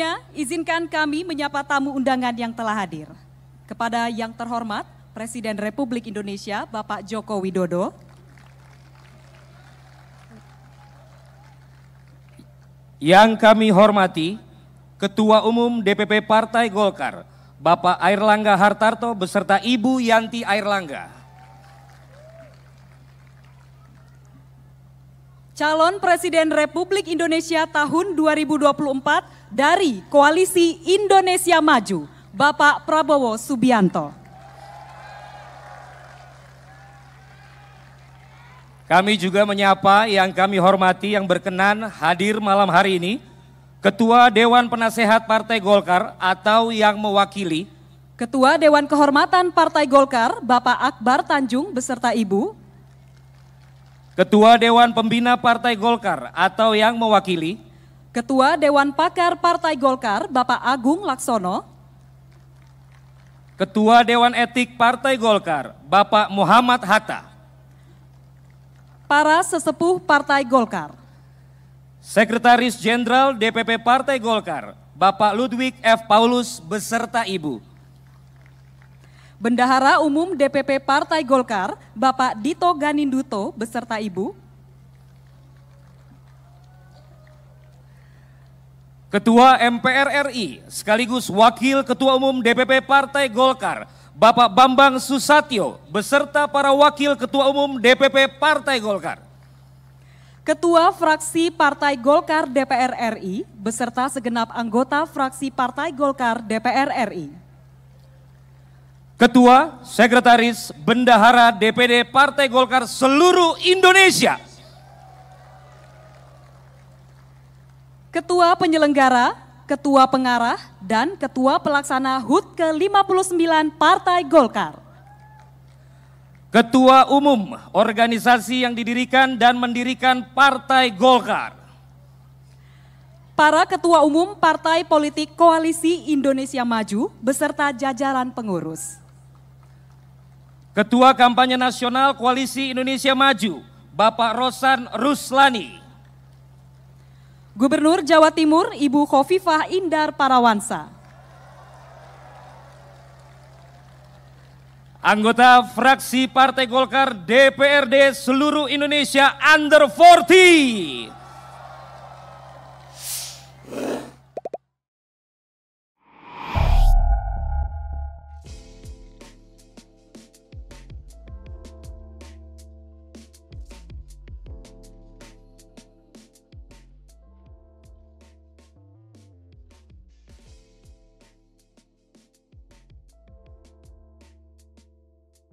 Sebelumnya, izinkan kami menyapa tamu undangan yang telah hadir. Kepada yang terhormat, Presiden Republik Indonesia, Bapak Joko Widodo. Yang kami hormati, Ketua Umum DPP Partai Golkar, Bapak Airlangga Hartarto beserta Ibu Yanti Airlangga. calon Presiden Republik Indonesia tahun 2024 dari Koalisi Indonesia Maju, Bapak Prabowo Subianto. Kami juga menyapa yang kami hormati yang berkenan hadir malam hari ini, Ketua Dewan Penasehat Partai Golkar atau yang mewakili Ketua Dewan Kehormatan Partai Golkar, Bapak Akbar Tanjung beserta Ibu, Ketua Dewan Pembina Partai Golkar atau yang mewakili Ketua Dewan Pakar Partai Golkar Bapak Agung Laksono Ketua Dewan Etik Partai Golkar Bapak Muhammad Hatta Para sesepuh Partai Golkar Sekretaris Jenderal DPP Partai Golkar Bapak Ludwig F. Paulus beserta Ibu Bendahara Umum DPP Partai Golkar, Bapak Dito Ganinduto beserta Ibu. Ketua MPR RI sekaligus Wakil Ketua Umum DPP Partai Golkar, Bapak Bambang Susatyo beserta para Wakil Ketua Umum DPP Partai Golkar. Ketua Fraksi Partai Golkar DPR RI beserta segenap anggota Fraksi Partai Golkar DPR RI. Ketua, Sekretaris, Bendahara DPD Partai Golkar seluruh Indonesia. Ketua Penyelenggara, Ketua Pengarah, dan Ketua Pelaksana HUT ke-59 Partai Golkar. Ketua Umum organisasi yang didirikan dan mendirikan Partai Golkar. Para Ketua Umum Partai Politik Koalisi Indonesia Maju beserta jajaran pengurus. Ketua Kampanye Nasional Koalisi Indonesia Maju, Bapak Rosan Ruslani. Gubernur Jawa Timur, Ibu Khofifah Indar Parawansa. Anggota fraksi Partai Golkar DPRD seluruh Indonesia under 40.